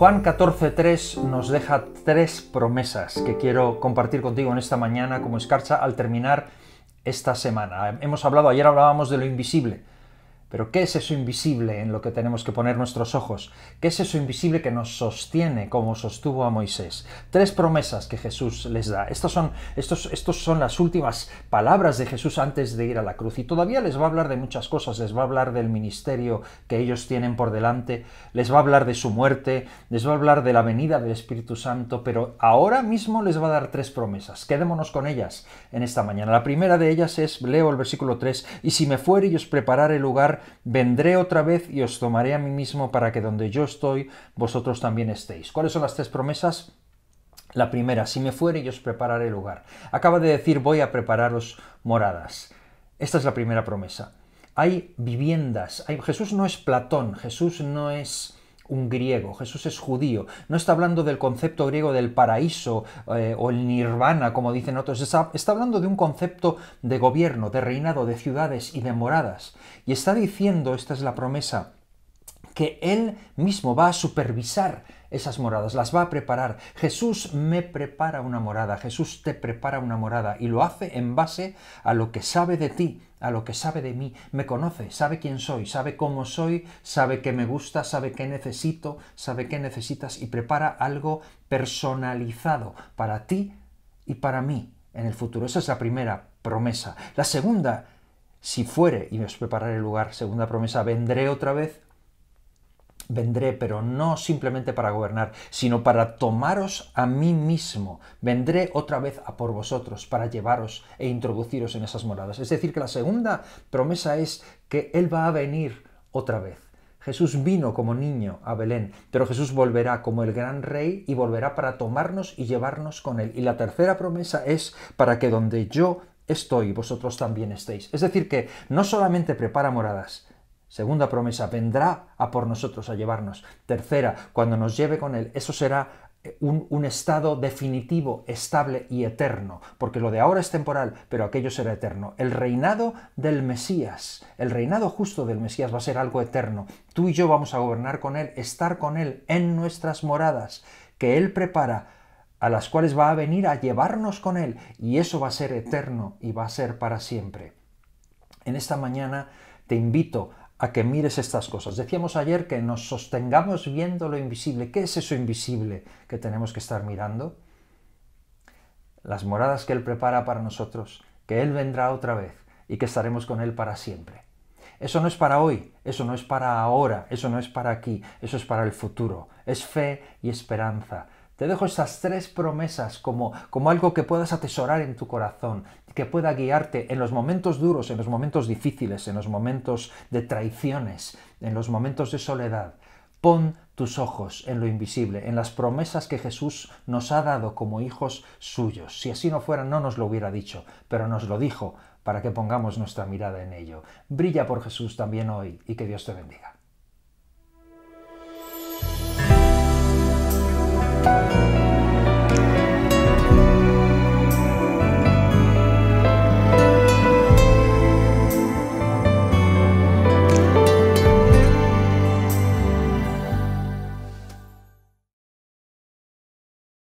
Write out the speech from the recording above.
Juan 14.3 nos deja tres promesas que quiero compartir contigo en esta mañana como escarcha al terminar esta semana. Hemos hablado, ayer hablábamos de lo invisible, pero ¿qué es eso invisible en lo que tenemos que poner nuestros ojos? ¿Qué es eso invisible que nos sostiene como sostuvo a Moisés? Tres promesas que Jesús les da. Estas son, estos, estos son las últimas palabras de Jesús antes de ir a la cruz. Y todavía les va a hablar de muchas cosas. Les va a hablar del ministerio que ellos tienen por delante. Les va a hablar de su muerte. Les va a hablar de la venida del Espíritu Santo. Pero ahora mismo les va a dar tres promesas. Quedémonos con ellas en esta mañana. La primera de ellas es, leo el versículo 3, y si me fuere y os prepararé lugar, vendré otra vez y os tomaré a mí mismo para que donde yo estoy, vosotros también estéis. ¿Cuáles son las tres promesas? La primera, si me fuere, yo os prepararé lugar. Acaba de decir, voy a prepararos moradas. Esta es la primera promesa. Hay viviendas. Hay... Jesús no es Platón, Jesús no es un griego, Jesús es judío, no está hablando del concepto griego del paraíso eh, o el nirvana, como dicen otros, está hablando de un concepto de gobierno, de reinado, de ciudades y de moradas. Y está diciendo, esta es la promesa, que Él mismo va a supervisar esas moradas, las va a preparar. Jesús me prepara una morada, Jesús te prepara una morada y lo hace en base a lo que sabe de ti, a lo que sabe de mí, me conoce, sabe quién soy, sabe cómo soy, sabe qué me gusta, sabe qué necesito, sabe qué necesitas y prepara algo personalizado para ti y para mí en el futuro. Esa es la primera promesa. La segunda, si fuere y me os prepararé el lugar, segunda promesa, vendré otra vez vendré, pero no simplemente para gobernar, sino para tomaros a mí mismo. Vendré otra vez a por vosotros, para llevaros e introduciros en esas moradas. Es decir, que la segunda promesa es que Él va a venir otra vez. Jesús vino como niño a Belén, pero Jesús volverá como el gran rey y volverá para tomarnos y llevarnos con él. Y la tercera promesa es para que donde yo estoy, vosotros también estéis. Es decir, que no solamente prepara moradas, Segunda promesa, vendrá a por nosotros a llevarnos. Tercera, cuando nos lleve con Él, eso será eh, un, estado definitivo, estable y eterno, porque lo de ahora es temporal, pero aquello será eterno. El reinado del Mesías, el reinado justo del Mesías va a ser algo eterno. Tú y yo vamos a gobernar con Él, estar con Él en nuestras moradas, que Él prepara, a las cuales va a venir a llevarnos con Él, y eso va a ser eterno y va a ser para siempre. En esta mañana te invito a que mires estas cosas. Decíamos ayer que nos sostengamos viendo lo invisible. ¿Qué es eso invisible que tenemos que estar mirando? Las moradas que Él prepara para nosotros, que Él vendrá otra vez y que estaremos con Él para siempre. Eso no es para hoy, eso no es para ahora, eso no es para aquí, eso es para el futuro. Es fe y esperanza. Te dejo esas tres promesas como, como algo que puedas atesorar en tu corazón, que pueda guiarte en los momentos duros, en los momentos difíciles, en los momentos de traiciones, en los momentos de soledad. Pon tus ojos en lo invisible, en las promesas que Jesús nos ha dado como hijos suyos. Si así no fuera, no nos lo hubiera dicho, pero nos lo dijo para que pongamos nuestra mirada en ello. Brilla por Jesús también hoy y que Dios te bendiga.